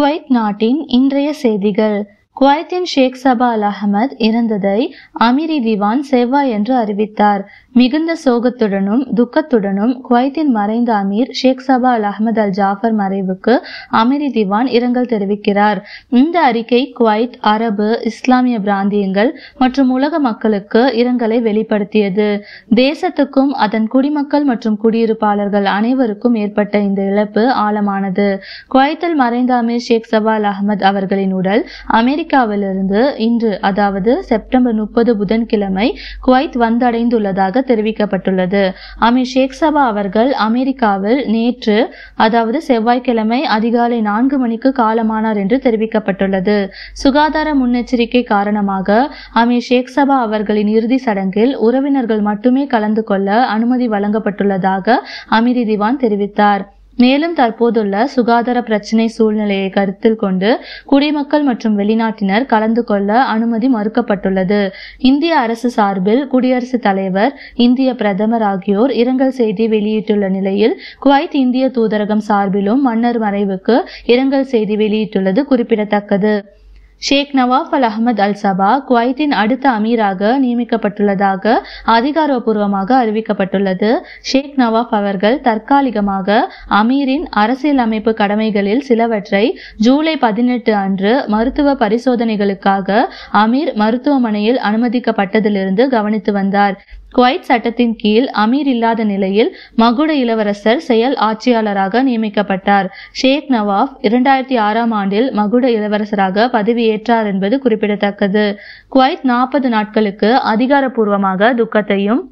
Kuwait நாட்டின் இன்றைய செய்திகள் குவைத்தின் ஷேக் சபா அல் அஹமத் இறந்ததை அமீரி திவான் செவ்வாய் என்று அறிவித்தார் மிகுந்த சோகத்துடனும் துக்கத்துடனும் குவைத்தின் மறைந்த அமீர் ஷேக் சபா அல் அஹமத் அல் ஜாஃபர் மறைவுக்கு அமிரி திவான் இரங்கல் தெரிவிக்கிறார் இந்த அறிக்கை குவைத் அரபு இஸ்லாமிய பிராந்தியங்கள் மற்றும் உலக மக்களுக்கு இரங்கலை வெளிப்படுத்தியது தேசத்துக்கும் அதன் குடிமக்கள் மற்றும் குடியிருப்பாளர்கள் அனைவருக்கும் ஏற்பட்ட இந்த இழப்பு ஆழமானது குவைத்தில் மறைந்த அமீர் ஷேக் சபா அல் அஹமத் அவர்களின் உடல் அமெரிக்க அமெரிக்காவிலிருந்து இன்று அதாவது செப்டம்பர் முப்பது புதன்கிழமை குவைத் வந்தடைந்துள்ளதாக தெரிவிக்கப்பட்டுள்ளது அமீர் ஷேக் சபா அவர்கள் அமெரிக்காவில் நேற்று அதாவது செவ்வாய்க்கிழமை அதிகாலை நான்கு மணிக்கு காலமானார் என்று தெரிவிக்கப்பட்டுள்ளது சுகாதார முன்னெச்சரிக்கை காரணமாக அமீர் ஷேக் சபா அவர்களின் இறுதி சடங்கில் உறவினர்கள் மட்டுமே கலந்து கொள்ள அனுமதி வழங்கப்பட்டுள்ளதாக அமீரி திவான் தெரிவித்தார் மேலும் தற்போதுள்ள சுகாதார பிரச்சினை சூழ்நிலையை கருத்தில் கொண்டு குடிமக்கள் மற்றும் வெளிநாட்டினர் கலந்து கொள்ள அனுமதி மறுக்கப்பட்டுள்ளது இந்திய அரசு சார்பில் குடியரசுத் தலைவர் இந்திய பிரதமர் ஆகியோர் இரங்கல் செய்தி வெளியிட்டுள்ள நிலையில் குவைத் இந்திய தூதரகம் சார்பிலும் மன்னர் மறைவுக்கு இரங்கல் செய்தி வெளியிட்டுள்ளது குறிப்பிடத்தக்கது ஷேக் நவாப் அல் அஹமத் அல் சபா குவைத்தின் அடுத்த அமீராக நியமிக்கப்பட்டுள்ளதாக அதிகாரப்பூர்வமாக அறிவிக்கப்பட்டுள்ளது ஷேக் நவாப் அவர்கள் தற்காலிகமாக அமீரின் அரசியலமைப்பு கடமைகளில் சிலவற்றை ஜூலை பதினெட்டு அன்று மருத்துவ பரிசோதனைகளுக்காக அமீர் மருத்துவமனையில் அனுமதிக்கப்பட்டதிலிருந்து கவனித்து வந்தார் குவைத் சட்டத்தின் கீழ் அமீர் இல்லாத நிலையில் மகுட இளவரசர் செயல் ஆட்சியாளராக நியமிக்கப்பட்டார் ஷேக் நவாப் இரண்டாயிரத்தி ஆறாம் ஆண்டில் மகுட இளவரசராக பதவியேற்றார் என்பது குறிப்பிடத்தக்கது குவைத் நாற்பது நாட்களுக்கு அதிகாரப்பூர்வமாக துக்கத்தையும்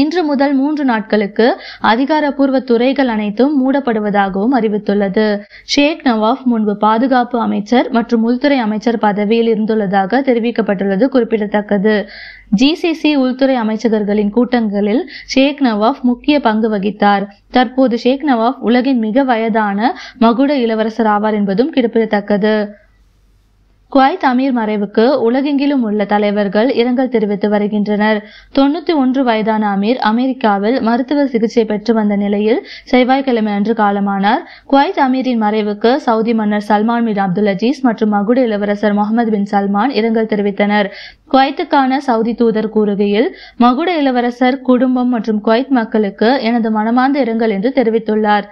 இன்று முதல் மூன்று நாட்களுக்கு அதிகாரப்பூர்வ துறைகள் அனைத்தும் மூடப்படுவதாகவும் அறிவித்துள்ளது ஷேக் நவாப் முன்பு பாதுகாப்பு அமைச்சர் மற்றும் உள்துறை அமைச்சர் பதவியில் இருந்துள்ளதாக தெரிவிக்கப்பட்டுள்ளது குறிப்பிடத்தக்கது ஜிசிசி உள்துறை அமைச்சகர்களின் கூட்டங்களில் ஷேக் நவாப் முக்கிய பங்கு வகித்தார் தற்போது ஷேக் நவாப் உலகின் மிக வயதான மகுட இளவரசர் ஆவார் என்பதும் குறிப்பிடத்தக்கது குவைத் அமீர் மறைவுக்கு உலகெங்கிலும் உள்ள தலைவர்கள் இரங்கல் தெரிவித்து வருகின்றனர் தொண்ணூத்தி ஒன்று வயதான அமீர் அமெரிக்காவில் மருத்துவ சிகிச்சை பெற்று வந்த நிலையில் செவ்வாய்க்கிழமை அன்று காலமானார் குவைத் அமீரின் மறைவுக்கு சவுதி மன்னர் சல்மான் பின் அப்துல் அஜீஸ் மற்றும் மகுடு இளவரசர் முகமது பின் சல்மான் இரங்கல் தெரிவித்தனர் குவைத்துக்கான சவுதி தூதர் கூறுகையில் மகுட இளவரசர் குடும்பம் மற்றும் குவைத் மக்களுக்கு எனது மனமார்ந்த இரங்கல் என்று தெரிவித்துள்ளார்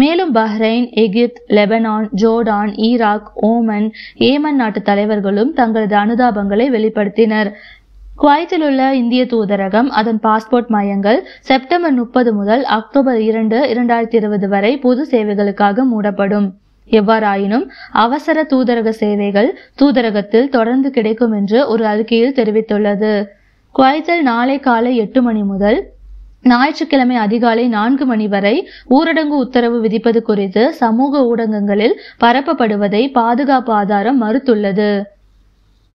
மேலும் Bahrain Egypt Lebanon Jordan Iraq Oman Yemen நாட்டு தலைவர்களும் தங்களது அனுதாபங்களை வெளிப்படுத்தினர் குவைத்தில் உள்ள இந்திய தூதரகம் அதன் பாஸ்போர்ட் மையங்கள் செப்டம்பர் முப்பது முதல் அக்டோபர் இரண்டு இரண்டாயிரத்தி இருபது வரை பொது சேவைகளுக்காக மூடப்படும் எவ்வாறாயினும் அவசர தூதரக சேவைகள் தூதரகத்தில் தொடர்ந்து கிடைக்கும் என்று ஒரு அறிக்கையில் தெரிவித்துள்ளது குவைத்தில் நாளை காலை எட்டு மணி முதல் ஞாயிற்றுக்கிழமை அதிகாலை நான்கு மணி வரை ஊரடங்கு உத்தரவு விதிப்பது குறித்து சமூக ஊடகங்களில் பரப்பப்படுவதை பாதுகாப்பு ஆதாரம் மறுத்துள்ளது